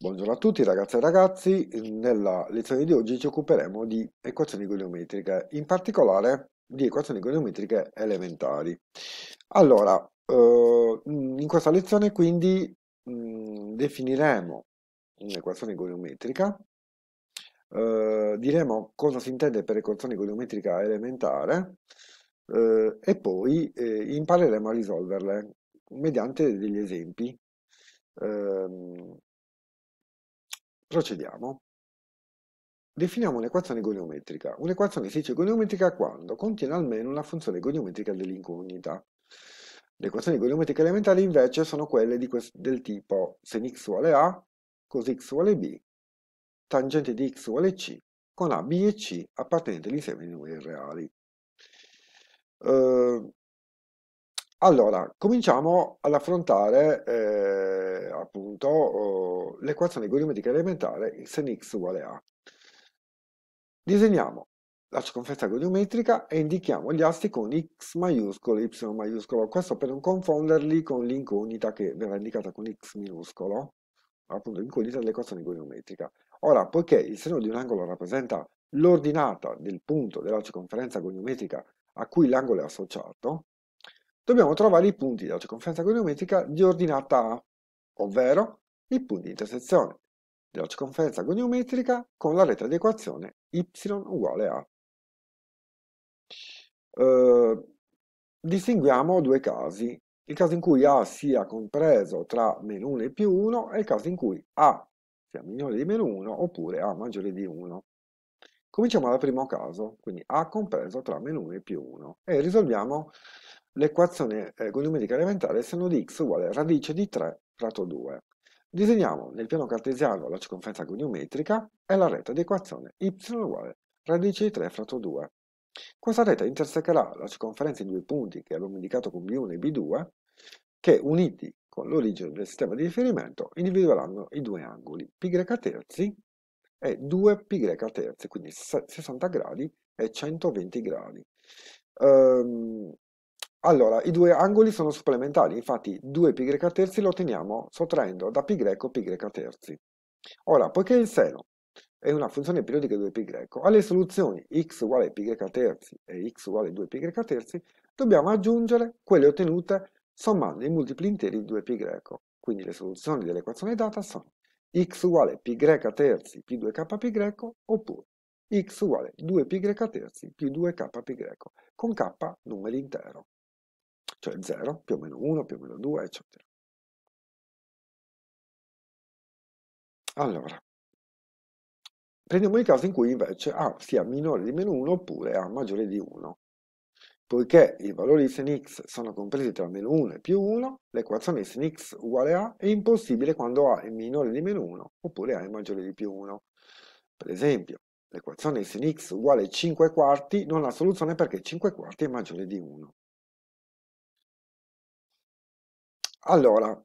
Buongiorno a tutti ragazzi e ragazzi, nella lezione di oggi ci occuperemo di equazioni goniometriche, in particolare di equazioni goniometriche elementari. Allora, eh, in questa lezione quindi mm, definiremo un'equazione goniometrica, eh, diremo cosa si intende per equazione goniometrica elementare eh, e poi impareremo a risolverle mediante degli esempi ehm, Procediamo. Definiamo un'equazione goniometrica. Un'equazione si dice goniometrica quando contiene almeno una funzione goniometrica dell'incognita. Le equazioni goniometriche elementari invece sono quelle del tipo sen x uguale a, cos x uguale b, tangente di x uguale c, con a, b e c appartenenti all'insieme di numeri reali. Uh, allora, cominciamo ad affrontare eh, appunto oh, l'equazione volumetrica elementare in sen x uguale a. Disegniamo la circonferenza volumetrica e indichiamo gli assi con x maiuscolo, e y maiuscolo, questo per non confonderli con l'incognita che verrà indicata con x minuscolo, appunto l'incognita dell'equazione volumetrica. Ora, poiché il seno di un angolo rappresenta l'ordinata del punto della circonferenza volumetrica a cui l'angolo è associato, dobbiamo trovare i punti della circonferenza goniometrica di ordinata A, ovvero i punti di intersezione della circonferenza goniometrica con la retta di equazione y uguale a. Eh, distinguiamo due casi, il caso in cui A sia compreso tra meno 1 e più 1 e il caso in cui A sia minore di meno 1 oppure A maggiore di 1. Cominciamo dal primo caso, quindi A compreso tra meno 1 e più 1 e risolviamo l'equazione equazioni eh, elementare è seno di x uguale radice di 3 fratto 2. Disegniamo nel piano cartesiano la circonferenza goniometrica e la retta di equazione y uguale radice di 3 fratto 2. Questa retta intersecherà la circonferenza in due punti che abbiamo indicato con B1 e B2, che uniti con l'origine del sistema di riferimento individueranno i due angoli π terzi e 2π terzi, quindi 60 gradi e 120 gradi. Um, allora, i due angoli sono supplementari, infatti 2π terzi lo otteniamo sottraendo da π π terzi. Ora, poiché il seno è una funzione periodica 2π, alle soluzioni x uguale π terzi e x uguale 2π terzi dobbiamo aggiungere quelle ottenute sommando i multipli interi di 2π. Quindi le soluzioni dell'equazione data sono x uguale π terzi più 2kπ oppure x uguale 2π terzi più 2kπ, con k numero intero cioè 0 più o meno 1 più o meno 2 eccetera. Allora, prendiamo il caso in cui invece A ah, sia minore di meno 1 oppure A maggiore di 1. Poiché i valori di sin x sono compresi tra meno 1 e più 1, l'equazione di sin x uguale a è impossibile quando a è minore di meno 1 oppure a è maggiore di più 1. Per esempio, l'equazione sin x uguale 5 quarti non ha soluzione perché 5 quarti è maggiore di 1. Allora,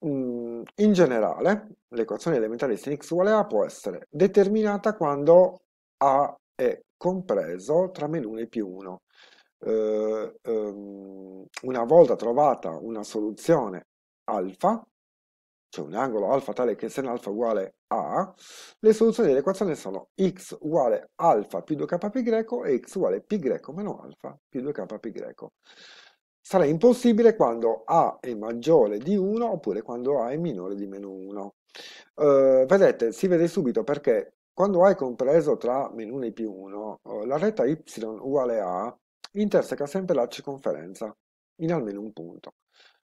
mhmm, in generale, l'equazione elementare di sin x uguale a può essere determinata quando a è compreso tra meno 1 e più 1. Eh, ehm, una volta trovata una soluzione alfa, cioè un angolo alfa tale che sen alfa uguale a, le soluzioni dell'equazione sono x uguale alfa più 2 greco e x uguale π meno alfa più 2 greco. Sarà impossibile quando A è maggiore di 1 oppure quando A è minore di meno 1. Eh, vedete, si vede subito perché quando A è compreso tra meno 1 e più 1, eh, la retta y uguale a interseca sempre la circonferenza in almeno un punto.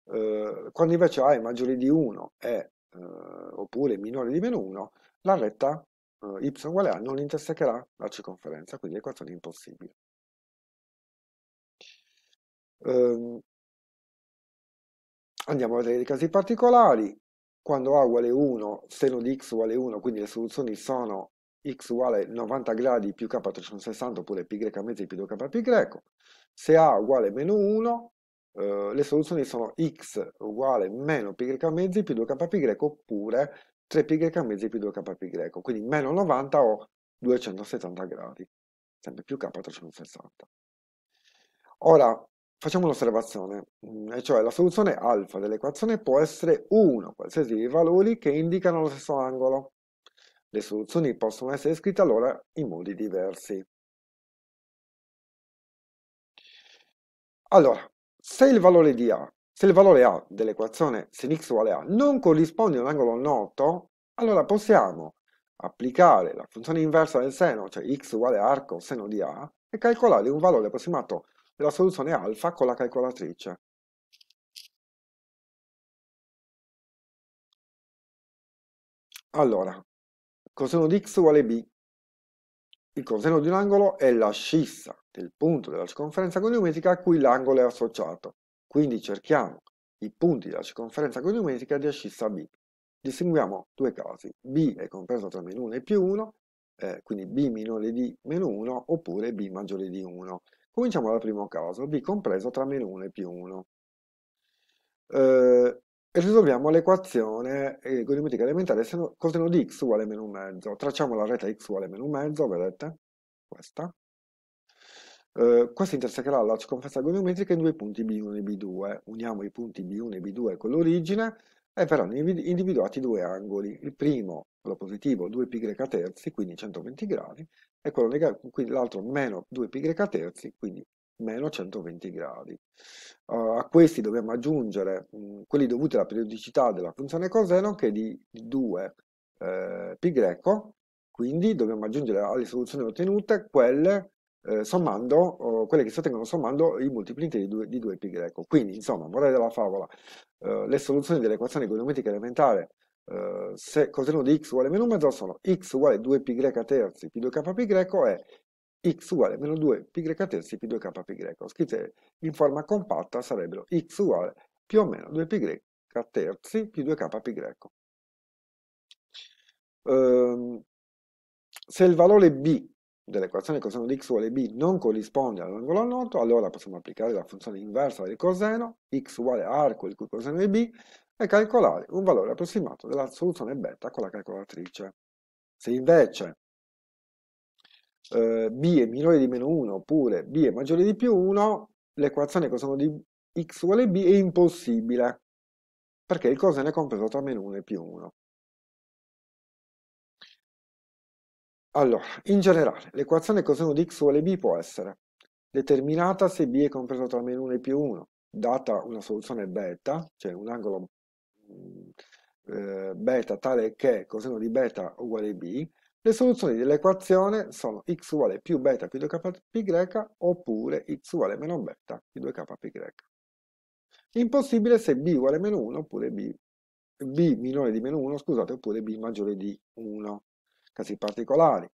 Eh, quando invece A è maggiore di 1 e, eh, oppure minore di meno 1, la retta eh, y uguale a non intersecherà la circonferenza, quindi l'equazione è impossibile eh, andiamo a vedere i casi particolari quando A uguale 1 seno di x uguale 1 quindi le soluzioni sono x uguale 90 gradi più k 360 oppure π mezzi più 2k π se A uguale meno 1 eh, le soluzioni sono x uguale meno π mezzi più 2k π oppure 3π mezzi più 2k π quindi meno 90 o 270 gradi sempre più k 360 ora facciamo un'osservazione, mm, e cioè la soluzione alfa dell'equazione può essere uno qualsiasi dei valori che indicano lo stesso angolo. Le soluzioni possono essere scritte allora in modi diversi. Allora, se il valore di A, se il valore A dell'equazione sin x uguale a non corrisponde a un angolo noto, allora possiamo applicare la funzione inversa del seno, cioè x uguale arco seno di A, e calcolare un valore approssimato la soluzione alfa con la calcolatrice. Allora, coseno di x uguale b. Il coseno di un angolo è la scissa del punto della circonferenza goniometrica a cui l'angolo è associato. Quindi cerchiamo i punti della circonferenza goniometrica di ascissa b. Distinguiamo due casi. b è compreso tra meno 1 e più 1 eh, quindi b minore di meno 1 oppure b maggiore di 1. Cominciamo dal primo caso, b compreso tra meno 1 e più 1. Eh, risolviamo l'equazione econometrica eh, elementare se no, coseno di x uguale meno un mezzo. Tracciamo la retta x uguale meno un mezzo, vedete? Questa. Eh, questa intersecherà la circonferenza goniometrica in due punti B1 e B2. Uniamo i punti B1 e B2 con l'origine, eh, e verranno individuati due angoli, il primo, quello positivo, 2π terzi, quindi 120 gradi, e quello negativo, quindi l'altro meno 2π terzi, quindi meno 120 gradi. Uh, a questi dobbiamo aggiungere mh, mm, quelli dovuti alla periodicità della funzione coseno che è di 2 eh, π, quindi dobbiamo aggiungere alle soluzioni ottenute quelle eh, sommando, oh, quelle che si ottengono sommando i multipli interi di 2π. Quindi, insomma, morale della favola, eh, le soluzioni dell'equazione econometrica elementare eh, se coseno di x uguale meno mezzo sono x uguale 2π terzi più 2kπ e x uguale meno 2π terzi più 2kπ. Scritte in forma compatta sarebbero x uguale più o meno 2π terzi più 2kπ. Um, se il valore b dell'equazione coseno di x uguale b non corrisponde all'angolo noto, allora possiamo applicare la funzione inversa del coseno, x uguale arco il cui coseno è b, e calcolare un valore approssimato della soluzione beta con la calcolatrice. Se invece eh, b è minore di meno 1 oppure b è maggiore di più 1, l'equazione coseno di x uguale b è impossibile, perché il coseno è compreso tra meno 1 e più 1. Allora, in generale, l'equazione coseno di x uguale b può essere determinata se b è compreso tra meno 1 e più 1, data una soluzione beta, cioè un angolo mm, eh, beta tale che coseno di beta uguale b, le soluzioni dell'equazione sono x uguale più beta più 2kπy oppure x uguale meno beta più 2kπy. Impossibile se b uguale meno 1 oppure b, b minore di meno 1, scusate, oppure b maggiore di 1 casi particolari.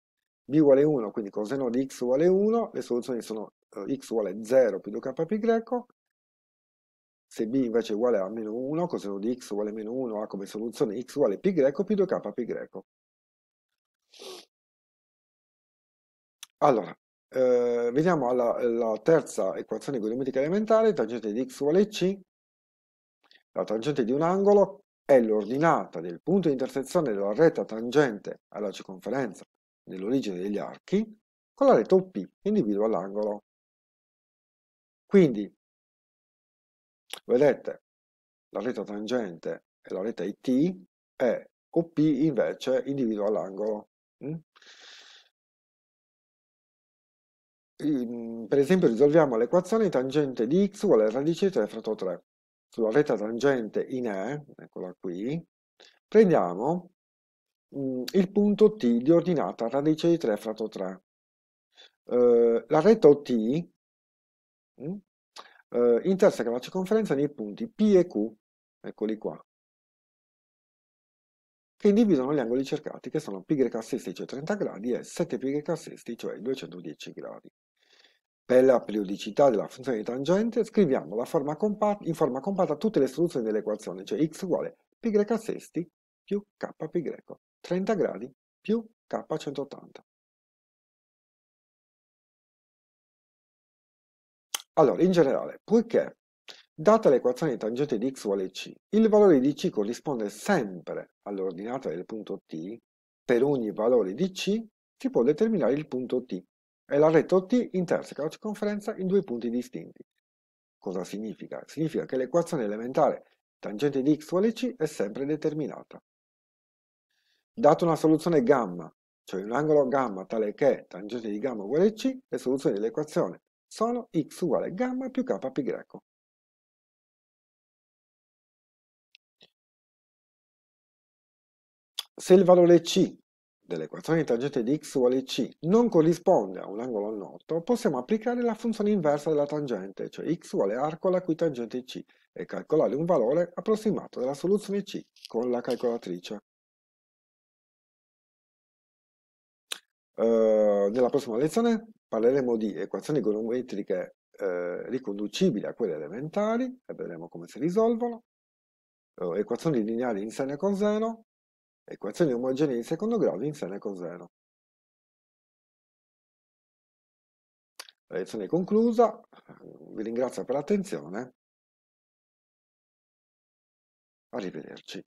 b uguale 1, quindi coseno di x uguale 1, le soluzioni sono eh, x uguale 0 più 2 kπ se b invece è uguale a meno 1, coseno di x uguale a meno 1 ha come soluzione x uguale π più 2 kπ Allora, eh, veniamo alla, alla, terza equazione econometrica elementare, tangente di x uguale c, la tangente di un angolo è l'ordinata del punto di intersezione della retta tangente alla circonferenza dell'origine degli archi con la retta OP che individua l'angolo. Quindi, vedete, la retta tangente e la retta IT e OP invece individua l'angolo. Mm? Ehm, per esempio risolviamo l'equazione tangente di x uguale a radice di 3 fratto 3 sulla retta tangente in E, eccola qui, prendiamo mh, mm, il punto T di ordinata radice di 3 fratto 3. Eh, la retta OT mh, mm, eh, interseca la circonferenza dei punti P e Q, eccoli qua, che individuano gli angoli cercati, che sono π 16 cioè 30 gradi e 7 π 16 cioè 210 gradi. Per la periodicità della funzione di tangente scriviamo forma compatta, in forma compatta tutte le soluzioni dell'equazione, cioè x uguale π sesti più k π, 30 gradi più k 180. Allora, in generale, poiché data l'equazione di tangente di x uguale c, il valore di c corrisponde sempre all'ordinata del punto t, per ogni valore di c si può determinare il punto t e la retta OT interseca la circonferenza in due punti distinti. Cosa significa? Significa che l'equazione elementare tangente di x uguale c è sempre determinata. Data una soluzione gamma, cioè un angolo gamma tale che tangente di gamma uguale c, le soluzioni dell'equazione sono x uguale gamma più k pi greco. Se il valore c dell'equazione di tangente di x uguale c non corrisponde a un angolo noto, possiamo applicare la funzione inversa della tangente, cioè x uguale arco alla cui tangente c, e calcolare un valore approssimato della soluzione c con la calcolatrice. Uh, nella prossima lezione parleremo di equazioni econometriche eh, riconducibili a quelle elementari e vedremo come si risolvono, uh, equazioni lineari in seno e coseno, Equazioni omogenee di secondo grado in seno e coseno. La lezione è conclusa, vi ringrazio per l'attenzione, arrivederci.